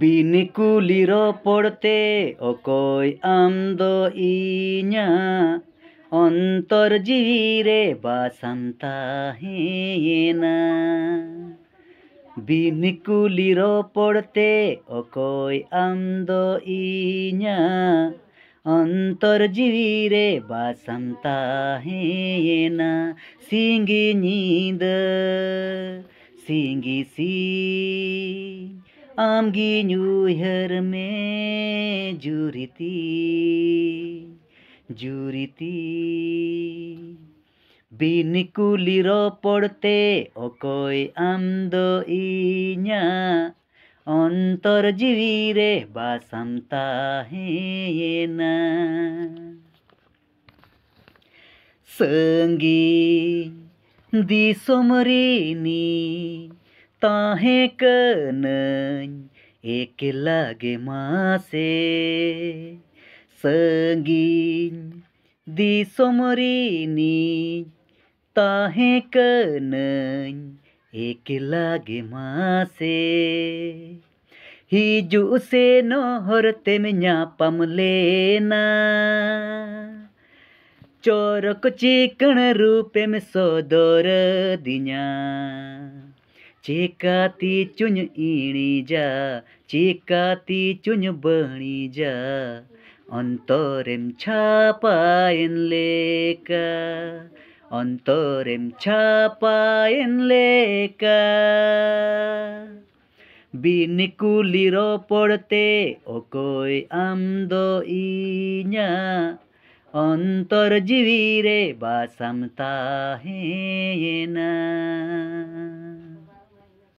ᱵᱤᱱᱤᱠᱩᱞᱤᱨᱚ ᱯᱚᱲᱛᱮ ᱚᱠᱚᱭ ᱟᱢ ᱫᱚ ᱤᱧᱟ ᱚᱱᱛᱚᱨ ᱡᱤᱣᱤᱨᱮ ᱵᱟᱥᱟᱢ ᱛᱟᱦᱮᱱᱟ ᱵᱤᱱᱤᱠᱩᱞᱤᱨᱚ ᱯᱚᱲᱛᱮ ᱚᱠᱚᱭ ᱟᱢ ᱫᱚ ᱤᱧᱟ অন্তর জিরে বাসম তাহেনা সিঙ্গি নিদ সিঙ্গি সি Amgi nyuyher me juriti juriti Bini kuliro porte okoi amdo iña अंतर जीवी रे बासमता है ये ना संगी दिसोमरेनी तहें एक लगे मासे संगीन दिसमरी तहें एक लगे मासे हिजू से नहर तेमपम लेना चोरक चिकन रूप में सदर दिया ચેકાતી ચૂન ઈણી જા ચેકાતી ચૂન બણી જા অন্তরেম ছাপায়েন লেকা অন্তরেম ছাপায়েন লেকা বিনিকুলির পড়তে ওকই আমদ ইঞা অন্তর জীবিরে বাসাম তাহে না